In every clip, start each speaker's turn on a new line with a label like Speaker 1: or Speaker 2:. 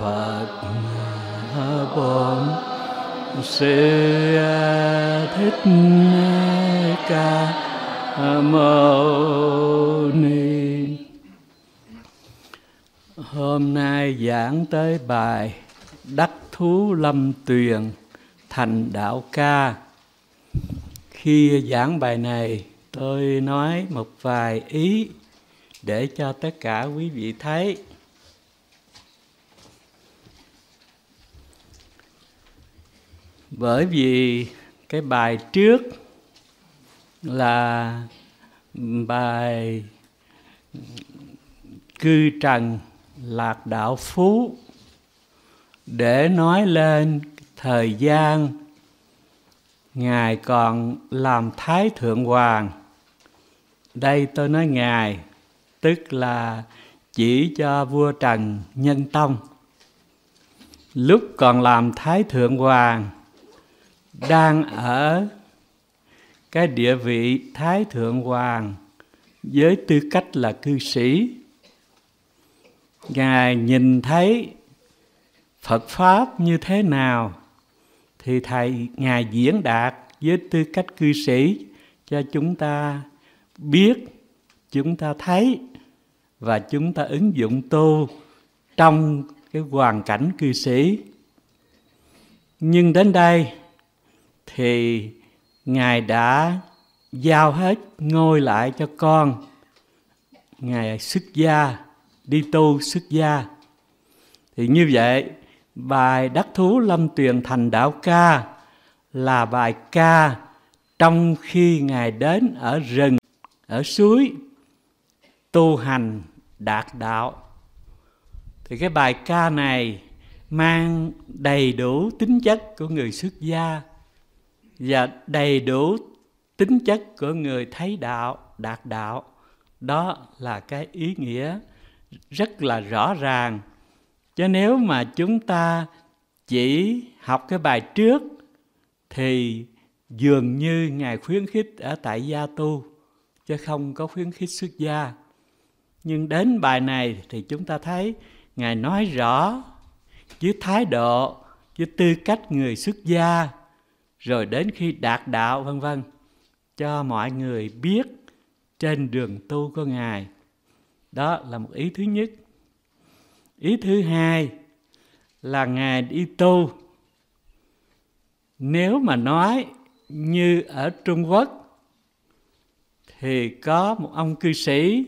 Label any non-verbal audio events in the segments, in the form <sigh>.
Speaker 1: Phật Bổn Sư Thích Ca Mâu Ni Hôm nay giảng tới bài Đắc Thú Lâm Tuyền Thành Đạo Ca Khi giảng bài này tôi nói một vài ý để cho tất cả quý vị thấy bởi vì cái bài trước là bài cư trần lạc đạo phú để nói lên thời gian ngài còn làm thái thượng hoàng đây tôi nói ngài tức là chỉ cho vua trần nhân tông lúc còn làm thái thượng hoàng đang ở cái địa vị thái thượng hoàng với tư cách là cư sĩ ngài nhìn thấy phật pháp như thế nào thì thầy ngài diễn đạt với tư cách cư sĩ cho chúng ta biết chúng ta thấy và chúng ta ứng dụng tu trong cái hoàn cảnh cư sĩ nhưng đến đây thì ngài đã giao hết ngôi lại cho con ngài xuất gia đi tu xuất gia thì như vậy bài đắc thú lâm tuyền thành đạo ca là bài ca trong khi ngài đến ở rừng ở suối tu hành đạt đạo thì cái bài ca này mang đầy đủ tính chất của người xuất gia và đầy đủ tính chất của người thấy đạo đạt đạo đó là cái ý nghĩa rất là rõ ràng chứ nếu mà chúng ta chỉ học cái bài trước thì dường như ngài khuyến khích ở tại gia tu chứ không có khuyến khích xuất gia nhưng đến bài này thì chúng ta thấy ngài nói rõ với thái độ với tư cách người xuất gia rồi đến khi đạt đạo vân vân cho mọi người biết trên đường tu của ngài đó là một ý thứ nhất ý thứ hai là ngài đi tu nếu mà nói như ở trung quốc thì có một ông cư sĩ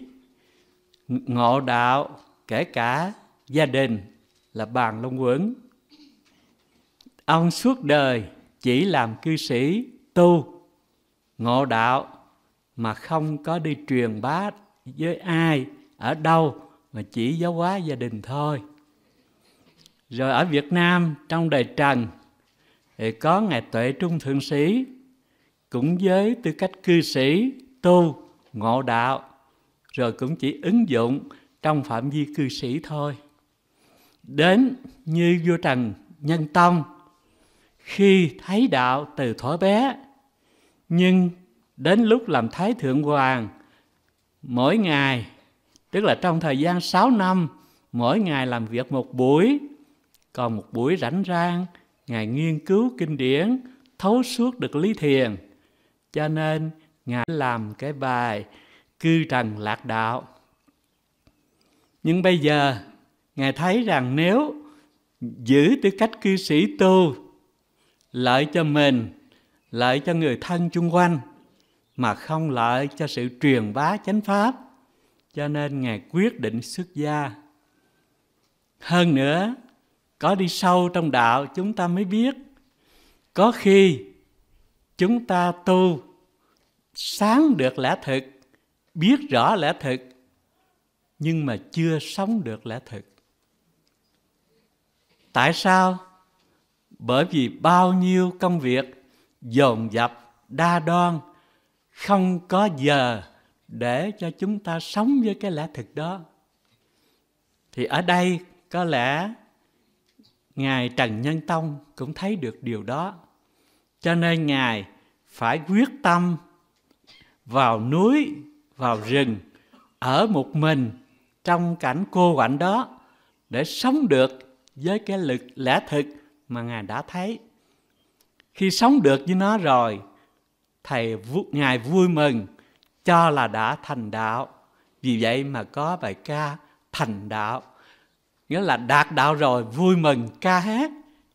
Speaker 1: ngộ đạo kể cả gia đình là bàn long quẩn ông suốt đời chỉ làm cư sĩ tu ngộ đạo mà không có đi truyền bá với ai ở đâu mà chỉ giáo hóa gia đình thôi rồi ở Việt Nam trong đời Trần thì có ngài Tuệ Trung thượng sĩ cũng với tư cách cư sĩ tu ngộ đạo rồi cũng chỉ ứng dụng trong phạm vi cư sĩ thôi đến như vua Trần Nhân Tông khi thấy đạo từ thuở bé nhưng đến lúc làm thái thượng hoàng mỗi ngày tức là trong thời gian 6 năm mỗi ngày làm việc một buổi còn một buổi rảnh rang ngài nghiên cứu kinh điển thấu suốt được lý thiền cho nên ngài làm cái bài cư trần lạc đạo nhưng bây giờ ngài thấy rằng nếu giữ tư cách cư sĩ tu lợi cho mình lợi cho người thân chung quanh mà không lợi cho sự truyền bá chánh pháp cho nên ngài quyết định xuất gia hơn nữa có đi sâu trong đạo chúng ta mới biết có khi chúng ta tu sáng được lẽ thực biết rõ lẽ thực nhưng mà chưa sống được lẽ thực tại sao bởi vì bao nhiêu công việc dồn dập đa đoan không có giờ để cho chúng ta sống với cái lẽ thực đó thì ở đây có lẽ ngài trần nhân tông cũng thấy được điều đó cho nên ngài phải quyết tâm vào núi vào rừng ở một mình trong cảnh cô quạnh đó để sống được với cái lực lẽ thực mà ngài đã thấy khi sống được với nó rồi thầy ngài vui mừng cho là đã thành đạo vì vậy mà có bài ca thành đạo nghĩa là đạt đạo rồi vui mừng ca hát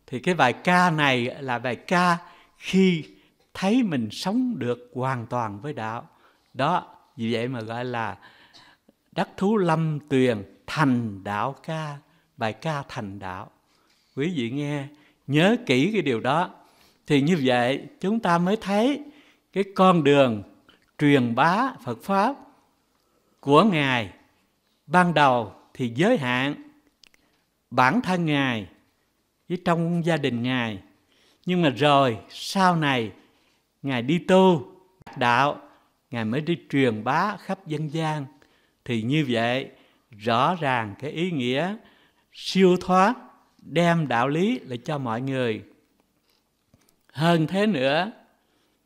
Speaker 1: thì cái bài ca này là bài ca khi thấy mình sống được hoàn toàn với đạo đó vì vậy mà gọi là đắc thú lâm tuyền thành đạo ca bài ca thành đạo quý vị nghe nhớ kỹ cái điều đó thì như vậy chúng ta mới thấy cái con đường truyền bá Phật pháp của ngài ban đầu thì giới hạn bản thân ngài với trong gia đình ngài nhưng mà rồi sau này ngài đi tu đạo ngài mới đi truyền bá khắp dân gian thì như vậy rõ ràng cái ý nghĩa siêu thoát đem đạo lý lại cho mọi người hơn thế nữa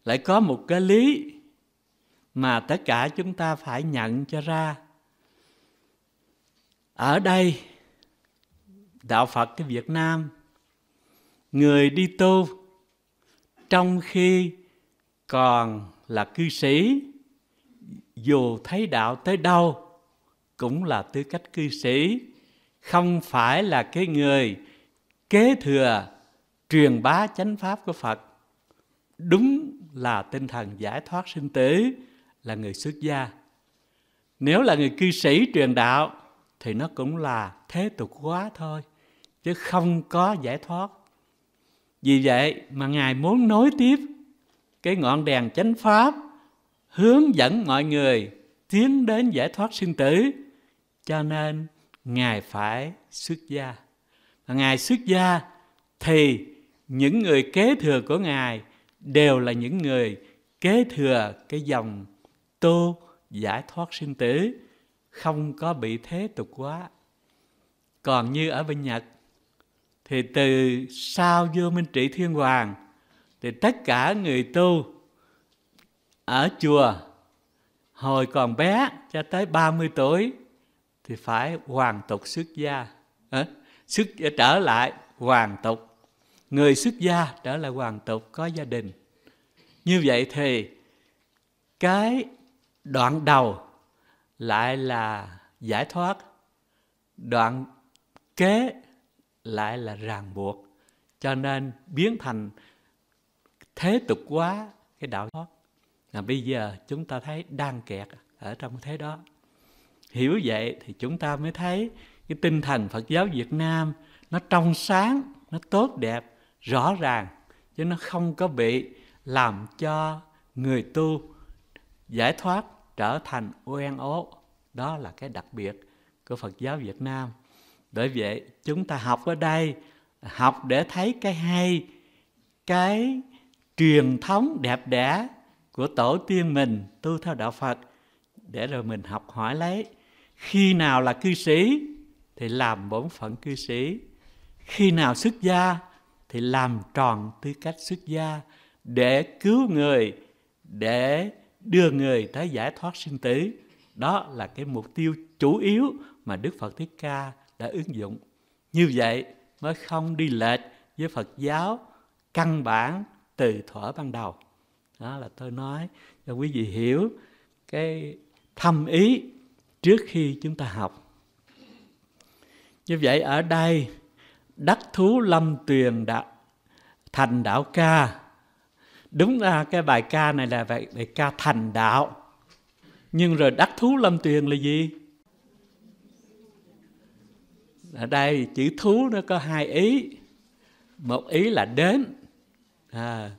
Speaker 1: lại có một cái lý mà tất cả chúng ta phải nhận cho ra ở đây đạo phật cái việt nam người đi tu trong khi còn là cư sĩ dù thấy đạo tới đâu cũng là tư cách cư sĩ không phải là cái người kế thừa truyền bá chánh pháp của Phật đúng là tinh thần giải thoát sinh tử là người xuất gia nếu là người cư sĩ truyền đạo thì nó cũng là thế tục hóa thôi chứ không có giải thoát vì vậy mà ngài muốn nối tiếp cái ngọn đèn chánh pháp hướng dẫn mọi người tiến đến giải thoát sinh tử cho nên ngài phải xuất gia ngài xuất gia thì những người kế thừa của ngài đều là những người kế thừa cái dòng tu giải thoát sinh tử không có bị thế tục quá còn như ở bên nhật thì từ sau vua minh trị thiên hoàng thì tất cả người tu ở chùa hồi còn bé cho tới 30 tuổi thì phải hoàn tục xuất gia xuất trở lại hoàng tộc người xuất gia trở lại hoàng tộc có gia đình như vậy thì cái đoạn đầu lại là giải thoát đoạn kế lại là ràng buộc cho nên biến thành thế tục quá cái đạo thoát là bây giờ chúng ta thấy đang kẹt ở trong thế đó hiểu vậy thì chúng ta mới thấy cái tinh thần Phật giáo Việt Nam nó trong sáng, nó tốt đẹp, rõ ràng chứ nó không có bị làm cho người tu giải thoát trở thành oan ố. Đó là cái đặc biệt của Phật giáo Việt Nam. Bởi vậy chúng ta học ở đây học để thấy cái hay, cái truyền thống đẹp đẽ của tổ tiên mình tu theo đạo Phật để rồi mình học hỏi lấy khi nào là cư sĩ thì làm bổn phận cư sĩ khi nào xuất gia thì làm tròn tư cách xuất gia để cứu người để đưa người tới giải thoát sinh tử đó là cái mục tiêu chủ yếu mà đức phật thích ca đã ứng dụng như vậy mới không đi lệch với phật giáo căn bản từ thuở ban đầu đó là tôi nói cho quý vị hiểu cái thâm ý trước khi chúng ta học như vậy ở đây đắc thú lâm tuyền đã thành đạo ca đúng là cái bài ca này là bài, bài ca thành đạo nhưng rồi đắc thú lâm tuyền là gì ở đây chữ thú nó có hai ý một ý là đến à,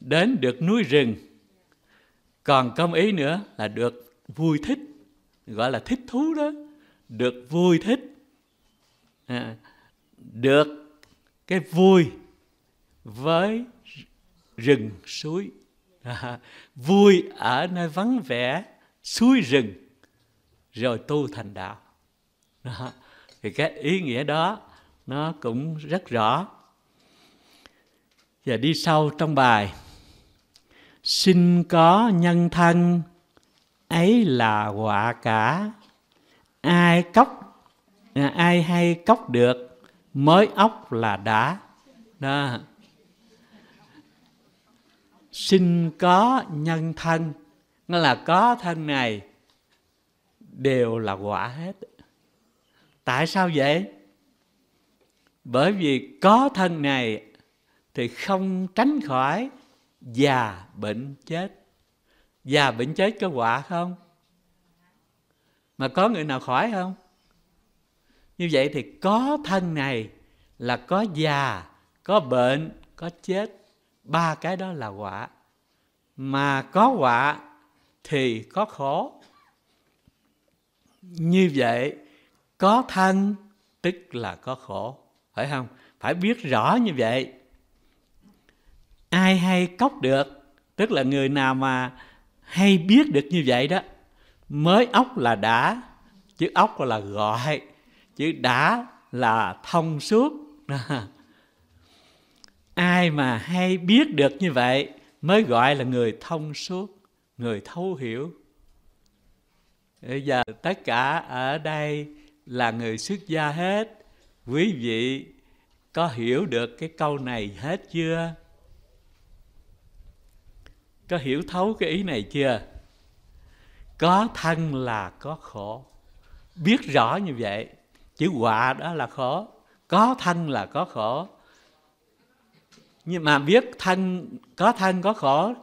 Speaker 1: đến được núi rừng còn có một ý nữa là được vui thích gọi là thích thú đó được vui thích Ờ. được cái vui với rừng suối à, vui ở nơi vắng vẻ suối rừng rồi tu thành đạo đó. thì cái ý nghĩa đó nó cũng rất rõ và đi sâu trong bài xin có nhân thân ấy là quả cả ai cóc ai hay cốc được mới ốc là đã đó sinh có nhân thân nó là có thân này đều là quả hết tại sao vậy bởi vì có thân này thì không tránh khỏi già bệnh chết già bệnh chết có quả không mà có người nào khỏi không như vậy thì có thân này là có già có bệnh có chết ba cái đó là quả mà có quả thì có khổ như vậy có thân tức là có khổ phải không phải biết rõ như vậy ai hay cốc được tức là người nào mà hay biết được như vậy đó mới ốc là đã chứ ốc là gọi chứ đã là thông suốt <laughs> ai mà hay biết được như vậy mới gọi là người thông suốt người thấu hiểu bây giờ tất cả ở đây là người xuất gia hết quý vị có hiểu được cái câu này hết chưa có hiểu thấu cái ý này chưa có thân là có khổ biết rõ như vậy chữ họa đó là khổ có thân là có khổ nhưng mà biết thân có thân có khổ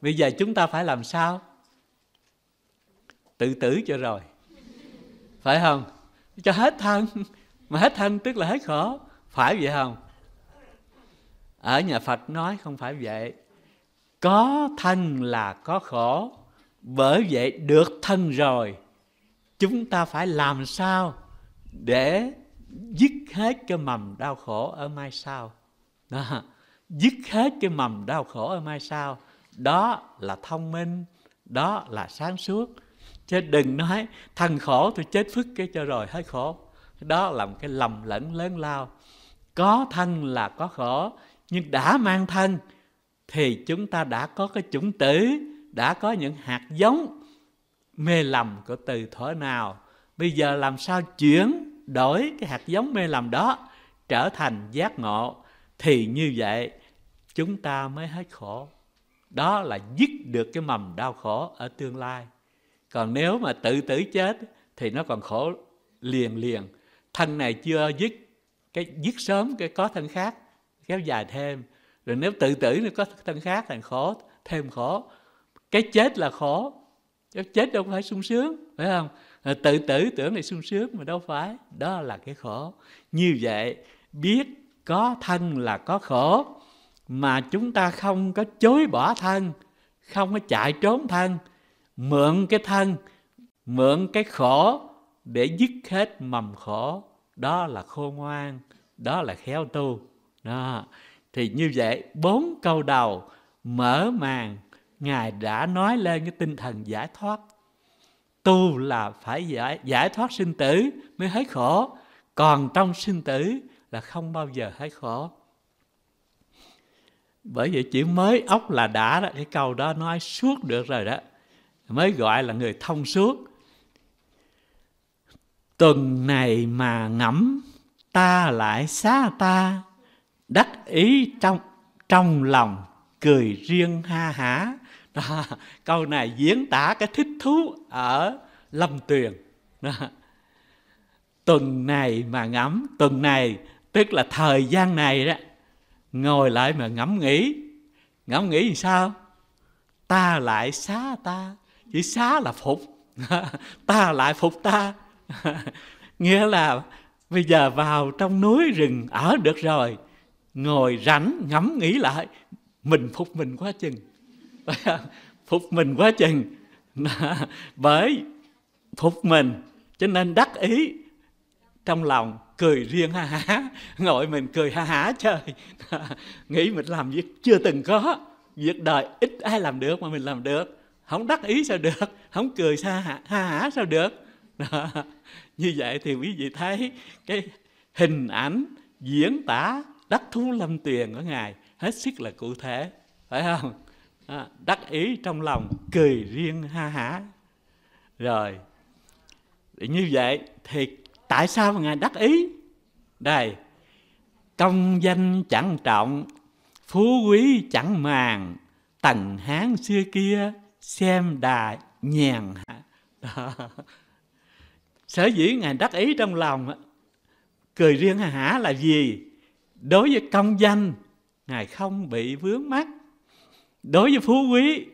Speaker 1: bây giờ chúng ta phải làm sao tự tử cho rồi phải không cho hết thân mà hết thân tức là hết khổ phải vậy không ở nhà phật nói không phải vậy có thân là có khổ bởi vậy được thân rồi chúng ta phải làm sao để dứt hết cái mầm đau khổ ở mai sau đó. dứt hết cái mầm đau khổ ở mai sau đó là thông minh đó là sáng suốt chứ đừng nói thằng khổ tôi chết phức cái cho rồi hết khổ đó là một cái lầm lẫn lớn lao có thân là có khổ nhưng đã mang thân thì chúng ta đã có cái chủng tử đã có những hạt giống mê lầm của từ thuở nào bây giờ làm sao chuyển đổi cái hạt giống mê làm đó trở thành giác ngộ thì như vậy chúng ta mới hết khổ đó là dứt được cái mầm đau khổ ở tương lai còn nếu mà tự tử chết thì nó còn khổ liền liền thân này chưa dứt cái dứt sớm cái có thân khác kéo dài thêm rồi nếu tự tử nó có thân khác thành khổ thêm khổ cái chết là khổ cái chết đâu phải sung sướng phải không Ờ, tự tử tưởng này sung sướng mà đâu phải đó là cái khổ như vậy biết có thân là có khổ mà chúng ta không có chối bỏ thân không có chạy trốn thân mượn cái thân mượn cái khổ để dứt hết mầm khổ đó là khôn ngoan đó là khéo tu đó. thì như vậy bốn câu đầu mở màn ngài đã nói lên cái tinh thần giải thoát tu là phải giải, giải thoát sinh tử mới hết khổ còn trong sinh tử là không bao giờ hết khổ bởi vậy chỉ mới ốc là đã đó cái câu đó nói suốt được rồi đó mới gọi là người thông suốt tuần này mà ngẫm ta lại xa ta đắc ý trong trong lòng cười riêng ha hả đó, <laughs> câu này diễn tả cái thích thú ở lâm tuyền đó. <laughs> tuần này mà ngắm tuần này tức là thời gian này đó ngồi lại mà ngẫm nghĩ ngẫm nghĩ làm sao ta lại xá ta chỉ xá là phục <laughs> ta lại phục ta nghĩa là bây giờ vào trong núi rừng ở được rồi ngồi rảnh ngẫm nghĩ lại mình phục mình quá chừng <laughs> phục mình quá chừng bởi phục mình cho nên đắc ý trong lòng cười riêng ha hả ngồi mình cười ha hả chơi <laughs> nghĩ mình làm việc chưa từng có việc đời ít ai làm được mà mình làm được không đắc ý sao được không cười xa ha hả sao được Đó. <laughs> như vậy thì quý vị thấy cái hình ảnh diễn tả đắc thú lâm tuyền của ngài hết sức là cụ thể phải không à, đắc ý trong lòng cười riêng ha hả rồi như vậy thì tại sao ngài đắc ý đây công danh chẳng trọng phú quý chẳng màng tần hán xưa kia xem đà nhàn sở dĩ ngài đắc ý trong lòng cười riêng hà hả là gì đối với công danh ngài không bị vướng mắt đối với phú quý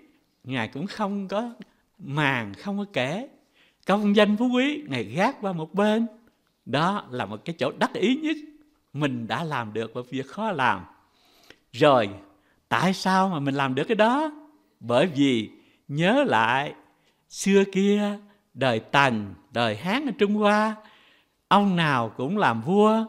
Speaker 1: ngài cũng không có màng không có kể công danh phú quý ngài gác qua một bên đó là một cái chỗ đắc ý nhất mình đã làm được một việc khó làm rồi tại sao mà mình làm được cái đó bởi vì nhớ lại xưa kia đời tần đời hán ở trung hoa ông nào cũng làm vua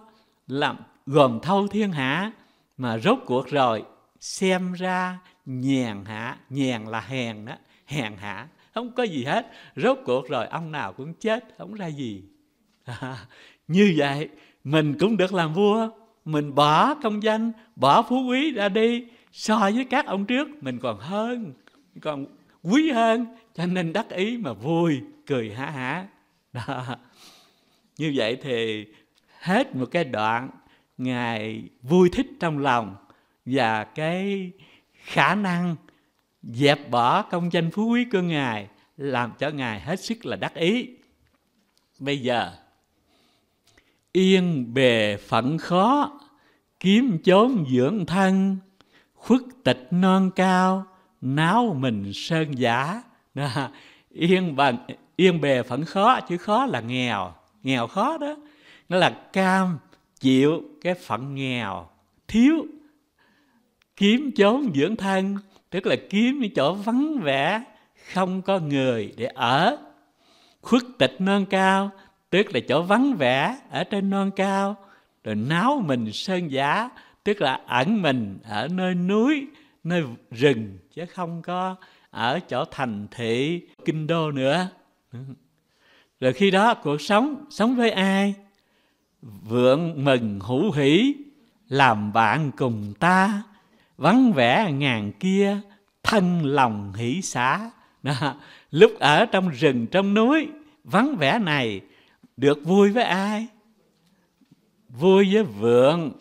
Speaker 1: làm gồm thâu thiên hạ mà rốt cuộc rồi xem ra nhàn hạ nhàn là hèn đó hèn hạ không có gì hết rốt cuộc rồi ông nào cũng chết không ra gì à, như vậy mình cũng được làm vua mình bỏ công danh bỏ phú quý ra đi so với các ông trước mình còn hơn còn quý hơn cho nên đắc ý mà vui cười hả hả đó. như vậy thì hết một cái đoạn ngài vui thích trong lòng và cái khả năng dẹp bỏ công danh phú quý của ngài làm cho ngài hết sức là đắc ý bây giờ yên bề phận khó kiếm chốn dưỡng thân khuất tịch non cao náo mình sơn giả à, yên bằng yên bề phận khó chứ khó là nghèo nghèo khó đó nó là cam chịu cái phận nghèo thiếu kiếm chốn dưỡng thân tức là kiếm những chỗ vắng vẻ không có người để ở khuất tịch non cao tức là chỗ vắng vẻ ở trên non cao rồi náo mình sơn giá tức là ẩn mình ở nơi núi nơi rừng chứ không có ở chỗ thành thị kinh đô nữa rồi khi đó cuộc sống sống với ai vượng mừng hữu hỷ làm bạn cùng ta vắng vẻ ngàn kia thân lòng hỷ xá đó. lúc ở trong rừng trong núi vắng vẻ này được vui với ai vui với vượng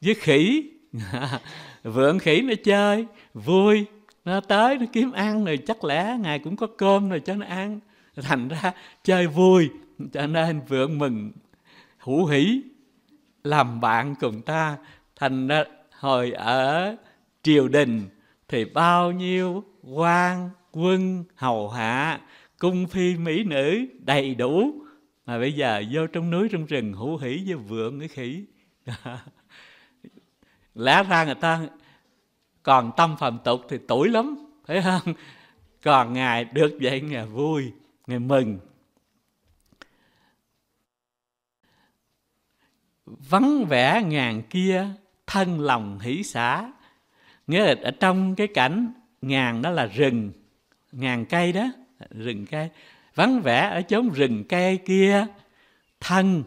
Speaker 1: với khỉ <laughs> vượng khỉ nó chơi vui nó tới nó kiếm ăn rồi chắc lẽ ngài cũng có cơm rồi cho nó ăn thành ra chơi vui cho nên vượng mừng hữu hỷ làm bạn cùng ta thành ra hồi ở triều đình thì bao nhiêu quan quân hầu hạ cung phi mỹ nữ đầy đủ mà bây giờ vô trong núi trong rừng hữu hỉ với vượng với khỉ <laughs> lẽ ra người ta còn tâm phàm tục thì tuổi lắm phải không còn ngài được vậy ngài vui ngài mừng vắng vẻ ngàn kia thân lòng hỷ xã nghĩa là ở trong cái cảnh ngàn đó là rừng ngàn cây đó rừng cây vắng vẻ ở chốn rừng cây kia thân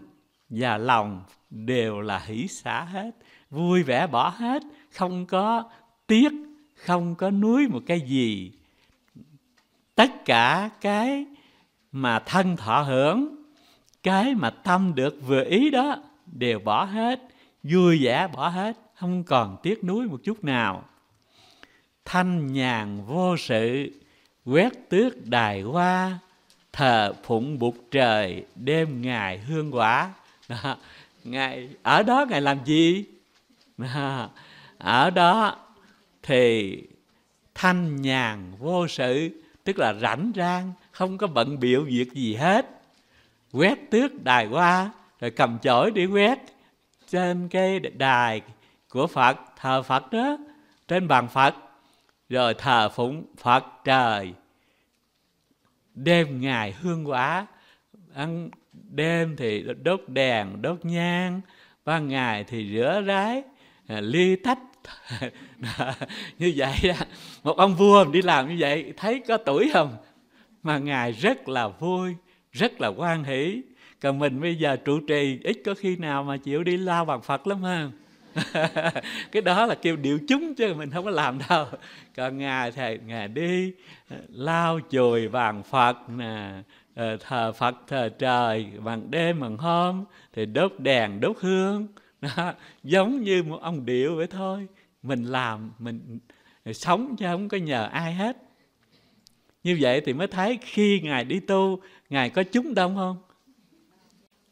Speaker 1: và lòng đều là hỷ xả hết vui vẻ bỏ hết không có tiếc không có núi một cái gì tất cả cái mà thân thọ hưởng cái mà tâm được vừa ý đó đều bỏ hết vui vẻ bỏ hết không còn tiếc nuối một chút nào thanh nhàn vô sự quét tước đài hoa thờ phụng bụt trời đêm ngày hương quả đó. ngài ở đó ngài làm gì đó. ở đó thì thanh nhàn vô sự tức là rảnh rang không có bận biểu việc gì hết quét tước đài hoa rồi cầm chổi đi quét trên cái đài của phật thờ phật đó trên bàn phật rồi thờ phụng Phật trời đêm ngày hương quả ăn đêm thì đốt đèn đốt nhang ban ngày thì rửa rái à, ly tách <laughs> như vậy đó. một ông vua đi làm như vậy thấy có tuổi không mà ngài rất là vui rất là quan hỷ còn mình bây giờ trụ trì ít có khi nào mà chịu đi lao bằng phật lắm ha <laughs> cái đó là kêu điệu chúng chứ mình không có làm đâu còn ngài thầy ngài đi ờ, lao chùi vàng phật nè ờ, thờ phật thờ trời bằng đêm bằng hôm thì đốt đèn đốt hương đó, giống như một ông điệu vậy thôi mình làm mình sống chứ không có nhờ ai hết như vậy thì mới thấy khi ngài đi tu ngài có chúng đông không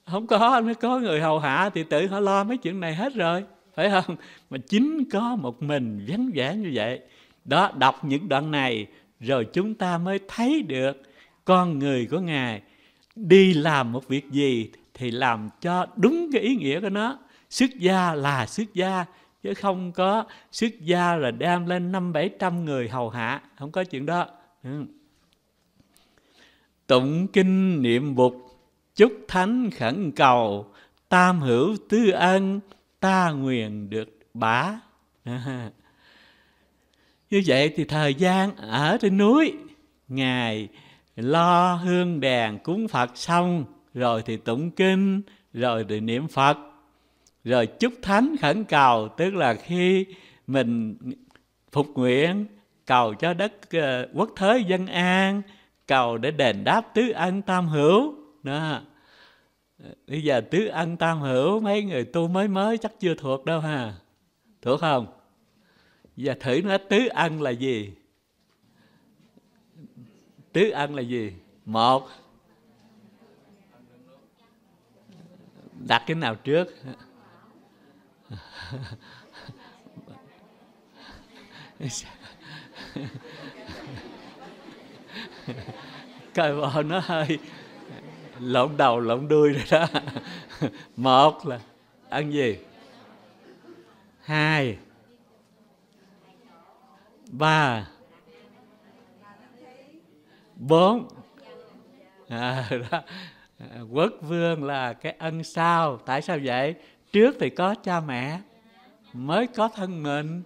Speaker 1: không có mới có người hầu hạ thì tự họ lo mấy chuyện này hết rồi phải không mà chính có một mình vắng vẻ như vậy đó đọc những đoạn này rồi chúng ta mới thấy được con người của ngài đi làm một việc gì thì làm cho đúng cái ý nghĩa của nó xuất gia là xuất gia chứ không có xuất gia là đem lên năm bảy trăm người hầu hạ không có chuyện đó ừ. tụng kinh niệm bục chúc thánh khẩn cầu tam hữu tư ân ta nguyện được bá <laughs> như vậy thì thời gian ở trên núi ngài lo hương đèn cúng phật xong rồi thì tụng kinh rồi thì niệm phật rồi chúc thánh khẩn cầu tức là khi mình phục nguyện cầu cho đất ờ, quốc thế dân an cầu để đền đáp tứ ân tam hữu đó bây giờ tứ ăn tam hữu mấy người tu mới mới chắc chưa thuộc đâu ha thuộc không và thử nói tứ ăn là gì tứ ăn là gì một đặt cái nào trước <laughs> coi bò nó hơi lộn đầu lộn đuôi rồi đó <laughs> một là ăn gì hai ba bốn à, đó. À, quốc vương là cái ân sao tại sao vậy trước thì có cha mẹ mới có thân mình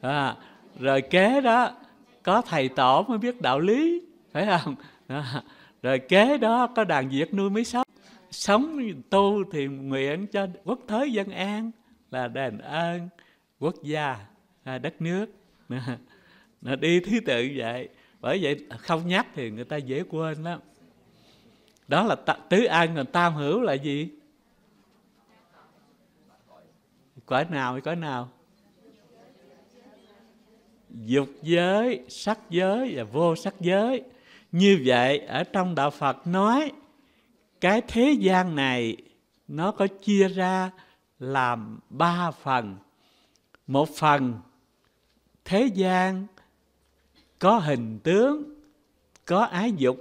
Speaker 1: à, rồi kế đó có thầy tổ mới biết đạo lý phải không à, rồi kế đó có đàn việt nuôi mới sống sống tu thì nguyện cho quốc thế dân an là đền ơn quốc gia à, đất nước <laughs> nó đi thứ tự vậy bởi vậy không nhắc thì người ta dễ quên lắm đó là tứ an còn tam hữu là gì cõi nào thì cõi nào dục giới sắc giới và vô sắc giới như vậy ở trong đạo phật nói cái thế gian này nó có chia ra làm ba phần một phần thế gian có hình tướng có ái dục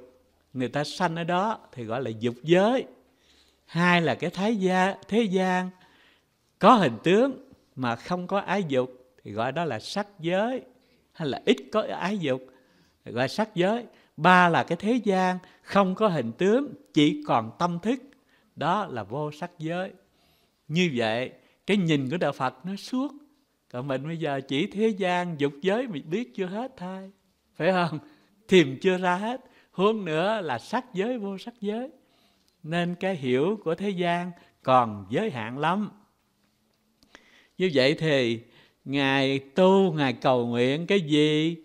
Speaker 1: người ta sanh ở đó thì gọi là dục giới hai là cái thái gia thế gian có hình tướng mà không có ái dục thì gọi đó là sắc giới hay là ít có ái dục gọi là sắc giới ba là cái thế gian không có hình tướng chỉ còn tâm thức đó là vô sắc giới như vậy cái nhìn của đạo phật nó suốt còn mình bây giờ chỉ thế gian dục giới mình biết chưa hết thôi phải không tìm chưa ra hết hướng nữa là sắc giới vô sắc giới nên cái hiểu của thế gian còn giới hạn lắm như vậy thì ngài tu ngài cầu nguyện cái gì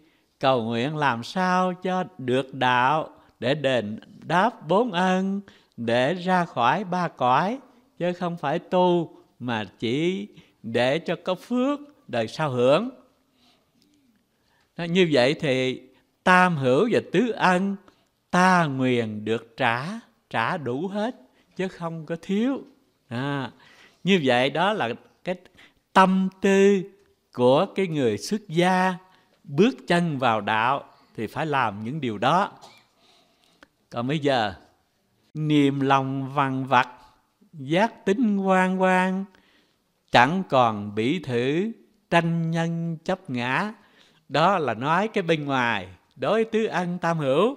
Speaker 1: cầu nguyện làm sao cho được đạo để đền đáp bốn ân để ra khỏi ba cõi chứ không phải tu mà chỉ để cho có phước đời sau hưởng như vậy thì tam hữu và tứ ân ta nguyện được trả trả đủ hết chứ không có thiếu à, như vậy đó là cái tâm tư của cái người xuất gia bước chân vào đạo thì phải làm những điều đó còn bây giờ niềm lòng vằn vặt giác tính quan quan chẳng còn bỉ thử tranh nhân chấp ngã đó là nói cái bên ngoài đối tứ ăn tam hữu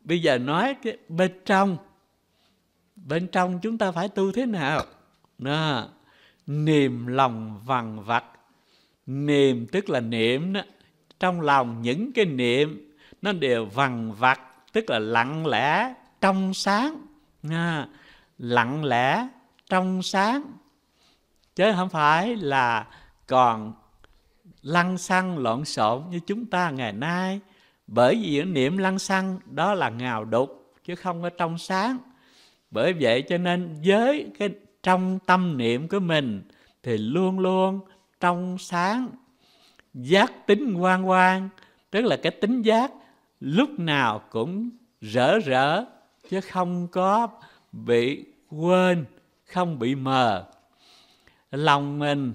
Speaker 1: bây giờ nói cái bên trong bên trong chúng ta phải tu thế nào nó niềm lòng vằn vặt niềm tức là niệm đó trong lòng những cái niệm nó đều vằn vặt tức là lặng lẽ trong sáng à, lặng lẽ trong sáng chứ không phải là còn lăng xăng lộn xộn như chúng ta ngày nay bởi vì niệm lăng xăng đó là ngào đục chứ không có trong sáng bởi vậy cho nên với cái trong tâm niệm của mình thì luôn luôn trong sáng giác tính quan quan tức là cái tính giác lúc nào cũng rỡ rỡ chứ không có bị quên không bị mờ lòng mình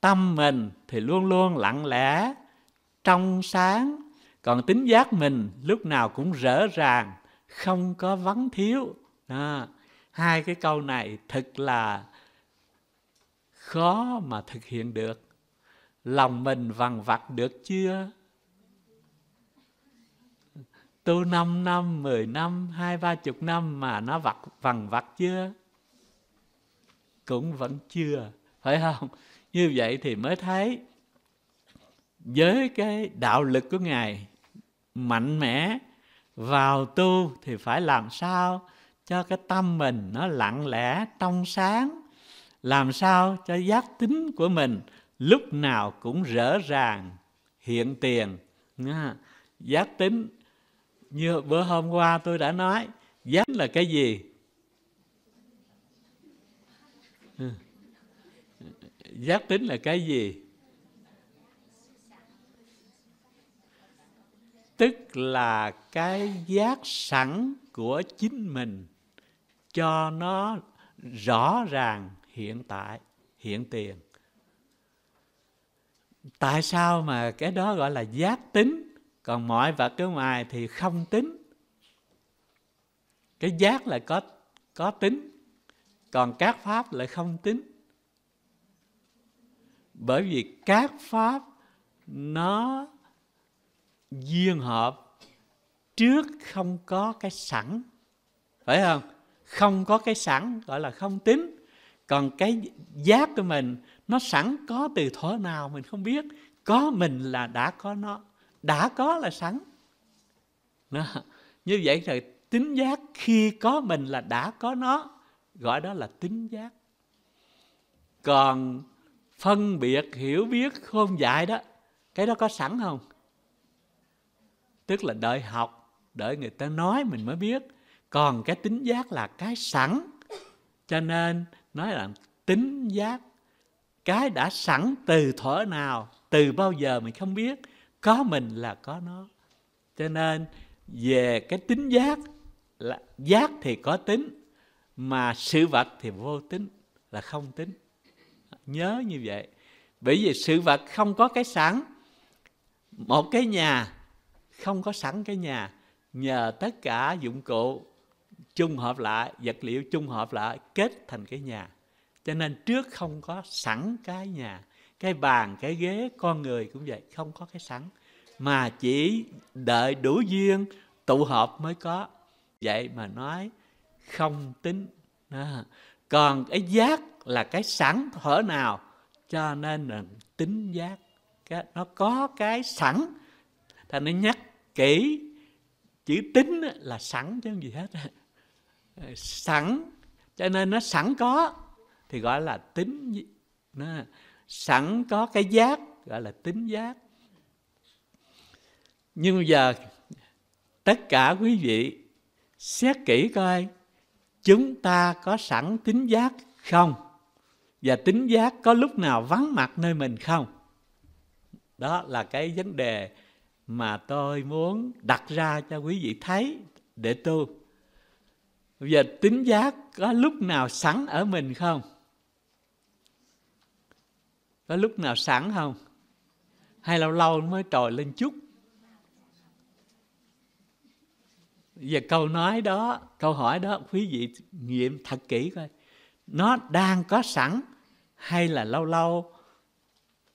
Speaker 1: tâm mình thì luôn luôn lặng lẽ trong sáng còn tính giác mình lúc nào cũng rỡ ràng không có vắng thiếu à, hai cái câu này thật là khó mà thực hiện được lòng mình vằn vặt được chưa tu 5 năm, 10 năm, hai ba chục năm mà nó vặt vằn vặt chưa? Cũng vẫn chưa, phải không? Như vậy thì mới thấy với cái đạo lực của Ngài mạnh mẽ vào tu thì phải làm sao cho cái tâm mình nó lặng lẽ trong sáng làm sao cho giác tính của mình lúc nào cũng rõ ràng hiện tiền giác tính như bữa hôm qua tôi đã nói giác là cái gì ừ. giác tính là cái gì tức là cái giác sẵn của chính mình cho nó rõ ràng hiện tại hiện tiền tại sao mà cái đó gọi là giác tính còn mọi vật ở ngoài thì không tính cái giác là có có tính còn các pháp lại không tính bởi vì các pháp nó duyên hợp trước không có cái sẵn phải không không có cái sẵn gọi là không tính còn cái giác của mình nó sẵn có từ thuở nào mình không biết có mình là đã có nó đã có là sẵn đó. như vậy rồi tính giác khi có mình là đã có nó gọi đó là tính giác còn phân biệt hiểu biết khôn dạy đó cái đó có sẵn không tức là đợi học đợi người ta nói mình mới biết còn cái tính giác là cái sẵn cho nên nói là tính giác cái đã sẵn từ thuở nào từ bao giờ mình không biết có mình là có nó cho nên về cái tính giác là giác thì có tính mà sự vật thì vô tính là không tính nhớ như vậy bởi vì sự vật không có cái sẵn một cái nhà không có sẵn cái nhà nhờ tất cả dụng cụ chung hợp lại vật liệu chung hợp lại kết thành cái nhà cho nên trước không có sẵn cái nhà cái bàn cái ghế con người cũng vậy không có cái sẵn mà chỉ đợi đủ duyên tụ họp mới có vậy mà nói không tính à. còn cái giác là cái sẵn thở nào cho nên là tính giác cái, nó có cái sẵn thành nên nhắc kỹ chữ tính là sẵn chứ không gì hết <laughs> sẵn cho nên nó sẵn có thì gọi là tính nó sẵn có cái giác gọi là tính giác nhưng bây giờ tất cả quý vị xét kỹ coi chúng ta có sẵn tính giác không và tính giác có lúc nào vắng mặt nơi mình không đó là cái vấn đề mà tôi muốn đặt ra cho quý vị thấy để tu bây tính giác có lúc nào sẵn ở mình không có lúc nào sẵn không hay lâu lâu mới trồi lên chút và câu nói đó câu hỏi đó quý vị nghiệm thật kỹ coi nó đang có sẵn hay là lâu lâu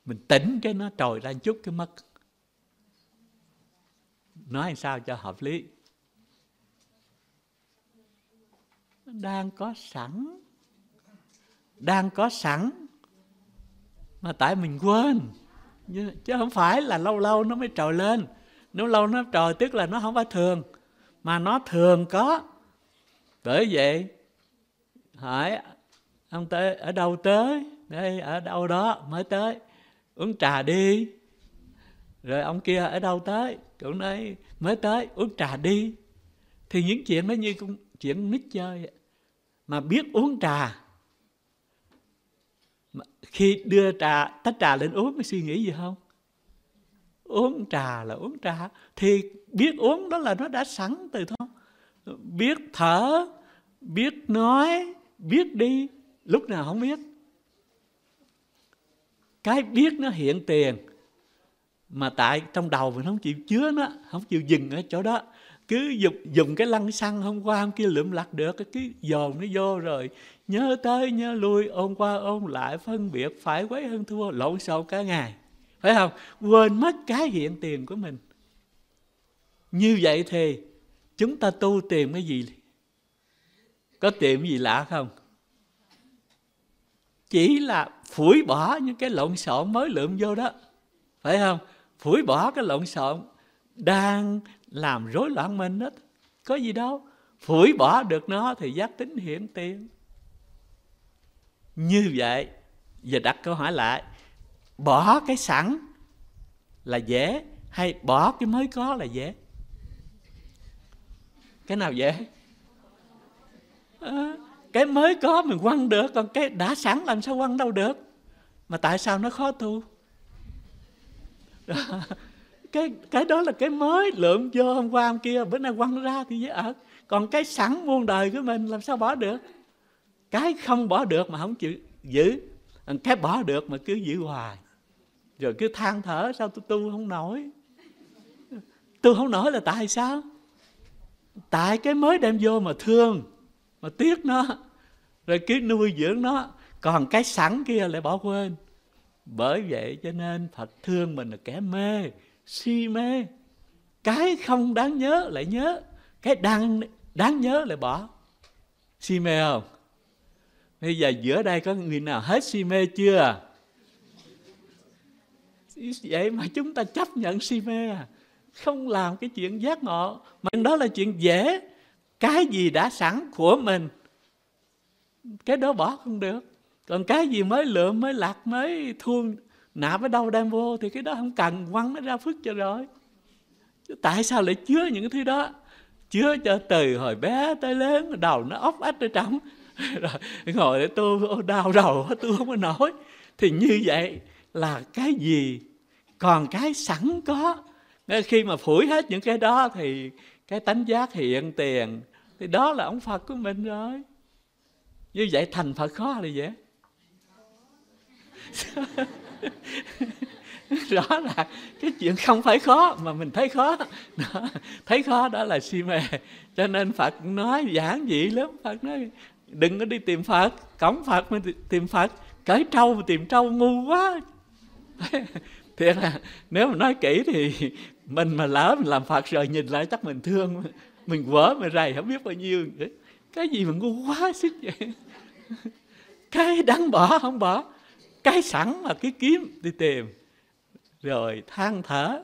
Speaker 1: mình tỉnh cái nó trồi ra chút cái mất nói sao cho hợp lý đang có sẵn đang có sẵn mà tại mình quên chứ không phải là lâu lâu nó mới trồi lên nếu lâu nó trồi tức là nó không phải thường mà nó thường có bởi vậy hỏi ông tới ở đâu tới đây ở đâu đó mới tới uống trà đi rồi ông kia ở đâu tới cũng nói mới tới uống trà đi thì những chuyện nó như cũng chuyện nít chơi mà biết uống trà khi đưa trà tách trà lên uống mới suy nghĩ gì không uống trà là uống trà thì biết uống đó là nó đã sẵn từ thôi biết thở biết nói biết đi lúc nào không biết cái biết nó hiện tiền mà tại trong đầu mình không chịu chứa nó không chịu dừng ở chỗ đó cứ dùng, dùng cái lăng xăng hôm qua hôm kia lượm lặt được cái dồn nó vô rồi nhớ tới nhớ lui ôn qua ôn lại phân biệt phải quấy hơn thua lộn xộn cả ngày phải không quên mất cái hiện tiền của mình như vậy thì chúng ta tu tìm cái gì có tìm gì lạ không chỉ là phủi bỏ những cái lộn xộn mới lượm vô đó phải không phủi bỏ cái lộn xộn đang làm rối loạn mình đó có gì đâu phủi bỏ được nó thì giác tính hiện tiền như vậy giờ đặt câu hỏi lại bỏ cái sẵn là dễ hay bỏ cái mới có là dễ cái nào dễ à, cái mới có mình quăng được còn cái đã sẵn làm sao quăng đâu được mà tại sao nó khó thu à, <laughs> cái cái đó là cái mới lượm vô hôm qua hôm kia bữa nay quăng ra thì dễ ở còn cái sẵn muôn đời của mình làm sao bỏ được cái không bỏ được mà không chịu giữ cái bỏ được mà cứ giữ hoài rồi cứ than thở sao tôi tu không nổi tôi không nổi là tại sao tại cái mới đem vô mà thương mà tiếc nó rồi cứ nuôi dưỡng nó còn cái sẵn kia lại bỏ quên bởi vậy cho nên phật thương mình là kẻ mê si mê cái không đáng nhớ lại nhớ cái đang đáng nhớ lại bỏ si mê không bây giờ giữa đây có người nào hết si mê chưa vậy mà chúng ta chấp nhận si mê à không làm cái chuyện giác ngộ mà đó là chuyện dễ cái gì đã sẵn của mình cái đó bỏ không được còn cái gì mới lượm mới lạc mới thương nạp ở đâu đem vô thì cái đó không cần quăng nó ra phước cho rồi Chứ tại sao lại chứa những cái thứ đó chứa cho từ hồi bé tới lớn đầu nó ốc ách ở trong <laughs> rồi ngồi để tôi đau đầu <laughs> tôi không có nói. thì như vậy là cái gì còn cái sẵn có Nên khi mà phủi hết những cái đó thì cái tánh giác hiện tiền thì đó là ông phật của mình rồi như vậy thành phật khó là vậy? <laughs> rõ là cái chuyện không phải khó mà mình thấy khó đó, thấy khó đó là si mê cho nên phật nói giản dị lắm phật nói đừng có đi tìm phật cổng phật mới tìm phật cởi trâu mà tìm trâu ngu quá <laughs> thiệt là nếu mà nói kỹ thì mình mà lỡ mình làm phật rồi nhìn lại chắc mình thương mình vỡ mình rầy không biết bao nhiêu cái gì mà ngu quá xích vậy <laughs> cái đáng bỏ không bỏ cái sẵn mà cái kiếm đi tìm rồi than thở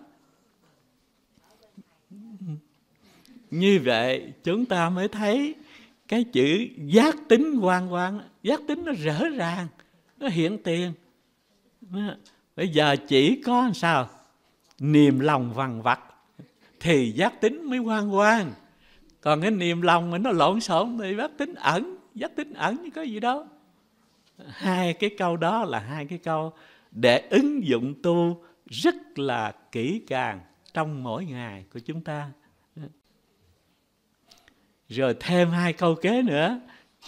Speaker 1: như vậy chúng ta mới thấy cái chữ giác tính quan quan giác tính nó rõ ràng nó hiện tiền bây giờ chỉ có sao niềm lòng vằn vặt thì giác tính mới quan quan còn cái niềm lòng mà nó lộn xộn thì giác tính ẩn giác tính ẩn như có gì đâu hai cái câu đó là hai cái câu để ứng dụng tu rất là kỹ càng trong mỗi ngày của chúng ta rồi thêm hai câu kế nữa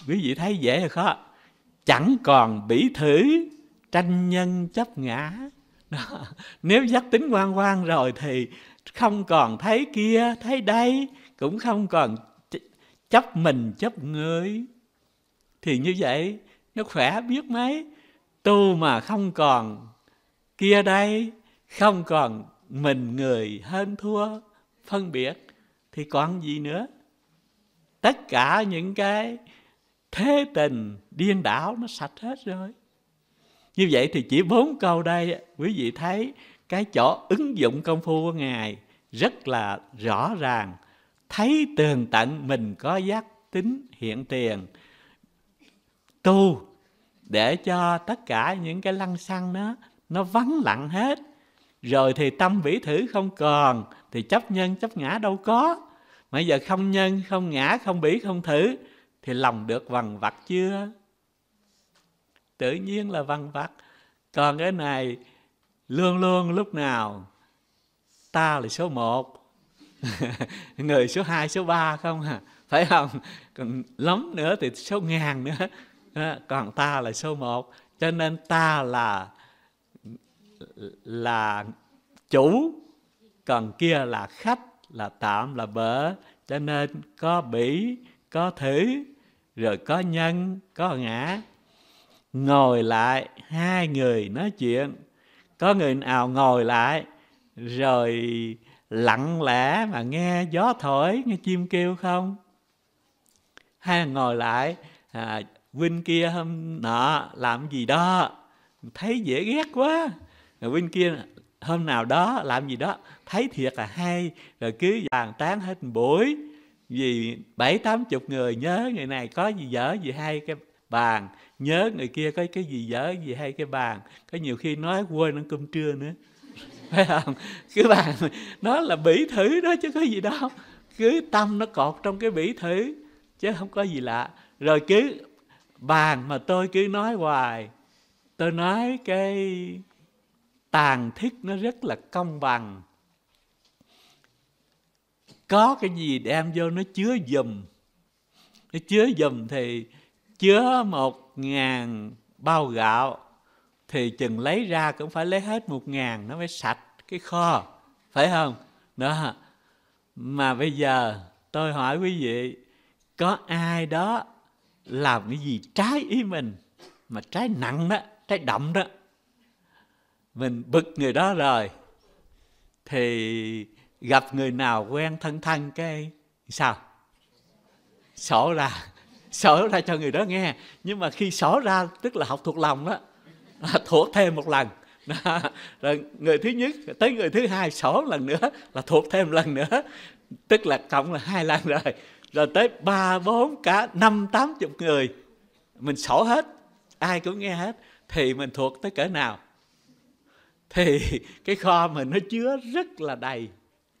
Speaker 1: quý vị thấy dễ hay khó chẳng còn bỉ thử tranh nhân chấp ngã đó. nếu giác tính quan quan rồi thì không còn thấy kia thấy đây cũng không còn chấp mình chấp người thì như vậy nó khỏe biết mấy tu mà không còn kia đây không còn mình người hơn thua phân biệt thì còn gì nữa tất cả những cái thế tình điên đảo nó sạch hết rồi như vậy thì chỉ bốn câu đây quý vị thấy cái chỗ ứng dụng công phu của ngài rất là rõ ràng thấy tường tận mình có giác tính hiện tiền tu để cho tất cả những cái lăng xăng đó nó vắng lặng hết rồi thì tâm vĩ thử không còn thì chấp nhân chấp ngã đâu có mà giờ không nhân không ngã không bỉ không thử thì lòng được vằn vặt chưa tự nhiên là vằn vặt còn cái này luôn luôn lúc nào ta là số một <laughs> người số hai số ba không à phải không còn lắm nữa thì số ngàn nữa còn ta là số một cho nên ta là là chủ còn kia là khách là tạm là bỡ cho nên có bỉ có thử rồi có nhân có ngã ngồi lại hai người nói chuyện có người nào ngồi lại rồi lặng lẽ mà nghe gió thổi nghe chim kêu không hay là ngồi lại à, huynh kia hôm nọ làm gì đó thấy dễ ghét quá rồi huynh kia hôm nào đó làm gì đó thấy thiệt là hay rồi cứ bàn tán hết buổi vì bảy tám chục người nhớ người này có gì dở gì hay cái bàn nhớ người kia có cái gì dở gì hay cái bàn có nhiều khi nói quên ăn cơm trưa nữa <laughs> phải không cứ bàn nó là bỉ thử đó chứ có gì đâu cứ tâm nó cọt trong cái bỉ thử chứ không có gì lạ rồi cứ bàn mà tôi cứ nói hoài tôi nói cái tàn thức nó rất là công bằng có cái gì đem vô nó chứa dùm nó chứa dùm thì chứa một ngàn bao gạo thì chừng lấy ra cũng phải lấy hết một ngàn nó mới sạch cái kho phải không đó mà bây giờ tôi hỏi quý vị có ai đó làm cái gì trái ý mình mà trái nặng đó trái đậm đó mình bực người đó rồi thì gặp người nào quen thân thân cái sao sổ ra sổ ra cho người đó nghe nhưng mà khi sổ ra tức là học thuộc lòng đó là thuộc thêm một lần <laughs> đó. rồi người thứ nhất tới người thứ hai sổ lần nữa là thuộc thêm lần nữa tức là cộng là hai lần rồi rồi tới ba bốn cả năm tám chục người mình sổ hết ai cũng nghe hết thì mình thuộc tới cỡ nào thì <laughs> cái kho mình nó chứa rất là đầy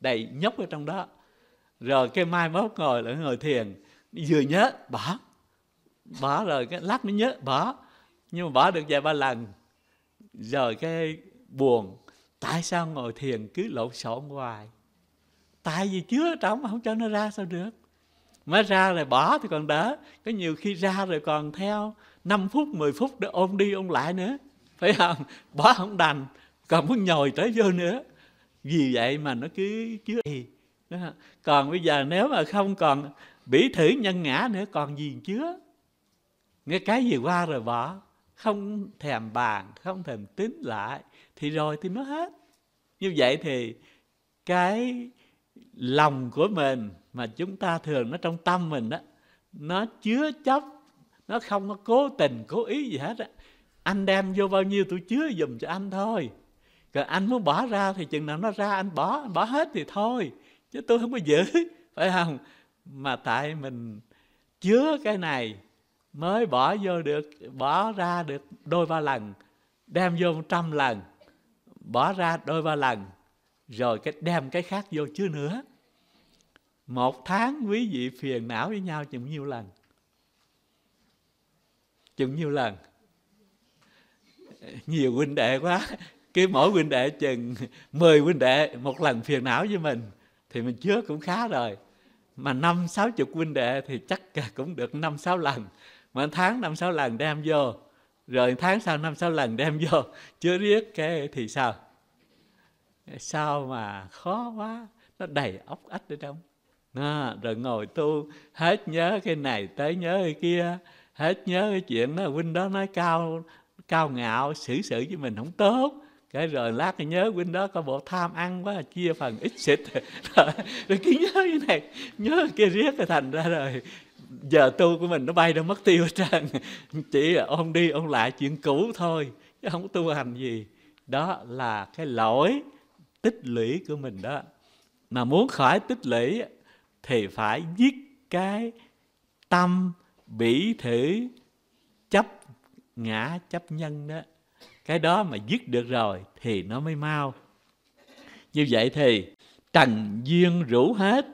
Speaker 1: đầy nhóc ở trong đó rồi cái mai mốt ngồi lại ngồi thiền vừa nhớ bỏ bỏ rồi cái lát mới nhớ bỏ nhưng mà bỏ được vài ba lần rồi cái buồn tại sao ngồi thiền cứ lộn xộn hoài tại vì chứa trong không cho nó ra sao được mới ra rồi bỏ thì còn đỡ có nhiều khi ra rồi còn theo 5 phút 10 phút để ôm đi ôm lại nữa phải không bỏ không đành còn muốn nhồi tới vô nữa vì vậy mà nó cứ chứa gì còn bây giờ nếu mà không còn bỉ thử nhân ngã nữa còn gì chứa nghe cái gì qua rồi bỏ không thèm bàn không thèm tính lại thì rồi thì nó hết như vậy thì cái lòng của mình mà chúng ta thường nó trong tâm mình đó nó chứa chấp nó không có cố tình cố ý gì hết á anh đem vô bao nhiêu tôi chứa dùm cho anh thôi rồi anh muốn bỏ ra thì chừng nào nó ra anh bỏ anh bỏ hết thì thôi chứ tôi không có giữ <laughs> phải không mà tại mình chứa cái này mới bỏ vô được bỏ ra được đôi ba lần đem vô một trăm lần bỏ ra đôi ba lần rồi cái đem cái khác vô chứa nữa một tháng quý vị phiền não với nhau chừng nhiêu lần chừng nhiêu lần nhiều huynh đệ quá cái mỗi huynh đệ chừng 10 <laughs> huynh đệ một lần phiền não với mình thì mình chứa cũng khá rồi mà năm sáu chục huynh đệ thì chắc <laughs> cũng được năm sáu lần mà tháng năm sáu lần đem vô rồi tháng sau năm sáu lần đem vô <laughs> chưa riết cái thì sao sao mà khó quá nó đầy ốc ách ở trong à, rồi ngồi tu hết nhớ cái này tới nhớ cái kia hết nhớ cái chuyện đó huynh đó nói cao cao ngạo xử sự với mình không tốt cái rồi lát thì nhớ quên đó coi bộ tham ăn quá chia phần ít xịt <laughs> rồi, cứ nhớ như này nhớ kia riết rồi thành ra rồi giờ tu của mình nó bay đâu mất tiêu hết trơn <laughs> chỉ là ôm đi ôm lại chuyện cũ thôi chứ không tu hành gì đó là cái lỗi tích lũy của mình đó mà muốn khỏi tích lũy thì phải giết cái tâm bỉ thử chấp ngã chấp nhân đó cái đó mà dứt được rồi thì nó mới mau như vậy thì trần duyên rũ hết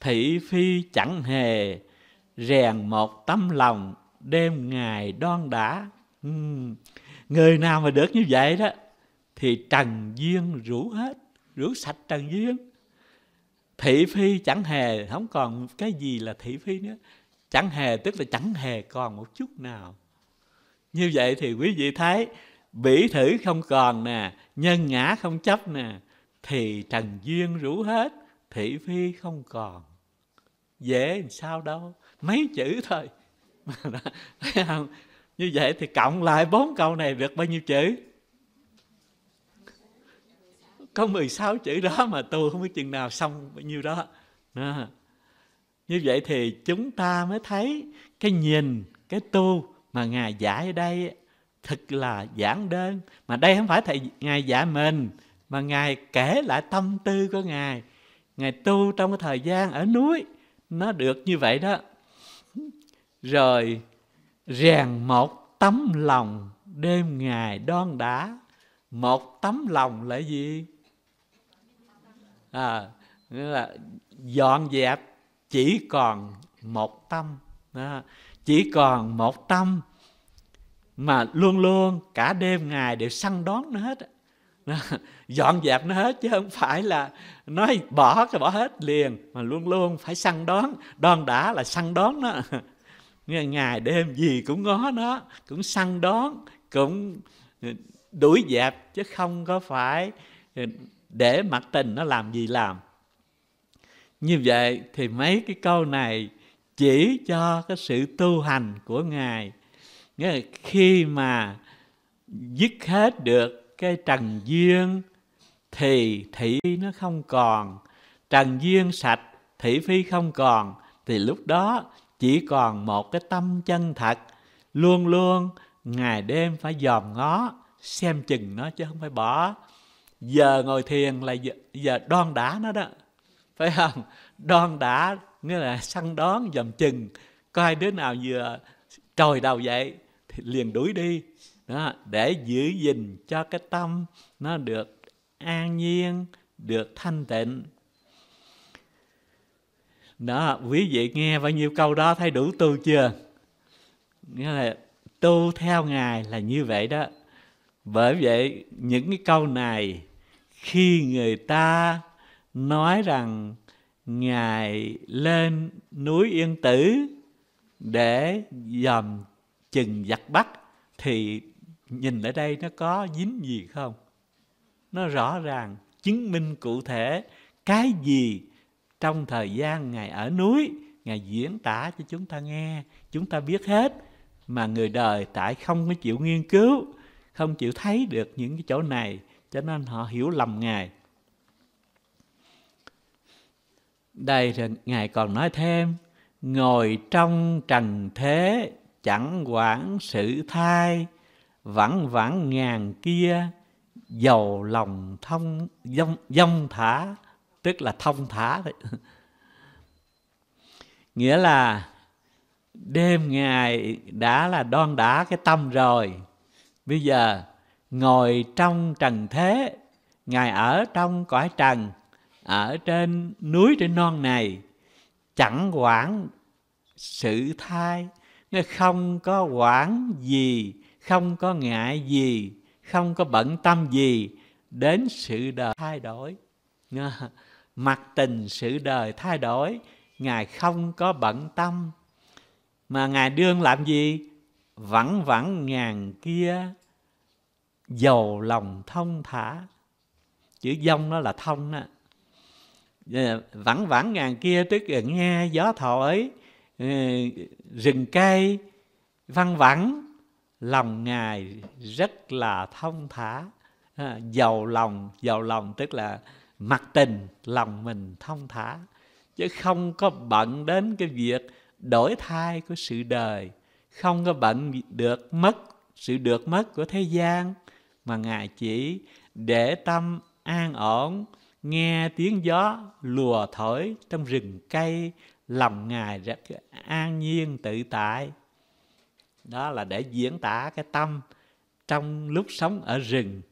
Speaker 1: thị phi chẳng hề rèn một tấm lòng đêm ngày đoan đã người nào mà được như vậy đó thì trần duyên rũ hết rũ sạch trần duyên thị phi chẳng hề không còn cái gì là thị phi nữa chẳng hề tức là chẳng hề còn một chút nào như vậy thì quý vị thấy bỉ thử không còn nè nhân ngã không chấp nè thì trần duyên rủ hết thị phi không còn dễ làm sao đâu mấy chữ thôi <laughs> thấy không như vậy thì cộng lại bốn câu này được bao nhiêu chữ có 16 chữ đó mà tu không biết chừng nào xong bao nhiêu đó à. như vậy thì chúng ta mới thấy cái nhìn cái tu mà ngài giải ở đây thật là giản đơn mà đây không phải thầy ngài dạy mình mà ngài kể lại tâm tư của ngài ngài tu trong cái thời gian ở núi nó được như vậy đó rồi rèn một tấm lòng đêm ngày đon đá một tấm lòng là gì à, nghĩa là dọn dẹp chỉ còn một tâm à, chỉ còn một tâm mà luôn luôn cả đêm ngày đều săn đón nó hết <laughs> dọn dẹp nó hết chứ không phải là nói bỏ thì bỏ hết liền mà luôn luôn phải săn đón đòn đã là săn đón nó <laughs> ngày đêm gì cũng ngó nó cũng săn đón cũng ừ, đuổi dẹp chứ không có phải ừ, để mặc tình nó làm gì làm như vậy thì mấy cái câu này chỉ cho cái sự tu hành của ngài nghĩa là khi mà dứt hết được cái trần duyên thì thị nó không còn trần duyên sạch thị phi không còn thì lúc đó chỉ còn một cái tâm chân thật luôn luôn ngày đêm phải dòm ngó xem chừng nó chứ không phải bỏ giờ ngồi thiền là giờ, giờ đon đá nó đó phải không đoan đá nghĩa là săn đón dòm chừng coi đứa nào vừa trồi đầu vậy <laughs> liền đuổi đi đó, để giữ gìn cho cái tâm nó được an nhiên được thanh tịnh đó quý vị nghe bao nhiêu câu đó thấy đủ tu chưa nghĩa là tu theo ngài là như vậy đó bởi vậy những cái câu này khi người ta nói rằng ngài lên núi yên tử để dòm chừng giặt bắt thì nhìn ở đây nó có dính gì không nó rõ ràng chứng minh cụ thể cái gì trong thời gian ngài ở núi ngài diễn tả cho chúng ta nghe chúng ta biết hết mà người đời tại không có chịu nghiên cứu không chịu thấy được những cái chỗ này cho nên họ hiểu lầm ngài đây thì ngài còn nói thêm ngồi trong trần thế chẳng quản sự thai vãng vãng ngàn kia dầu lòng thông dông, dông thả tức là thông thả đấy <laughs> nghĩa là đêm ngày đã là đoan đã cái tâm rồi bây giờ ngồi trong trần thế ngài ở trong cõi trần ở trên núi trên non này chẳng quản sự thai không có quản gì không có ngại gì không có bận tâm gì đến sự đời thay đổi mặt tình sự đời thay đổi ngài không có bận tâm mà ngài đương làm gì vẳng vẳng ngàn kia dầu lòng thông thả chữ dông nó là thông á, ờ, vẳng vẳng ngàn kia tức là nghe gió thổi ờ, rừng cây văng vắng lòng ngài rất là thông thả à, giàu lòng giàu lòng tức là mặt tình lòng mình thông thả chứ không có bận đến cái việc đổi thay của sự đời không có bận được mất sự được mất của thế gian mà ngài chỉ để tâm an ổn nghe tiếng gió lùa thổi trong rừng cây lòng ngài rất an nhiên tự tại đó là để diễn tả cái tâm trong lúc sống ở rừng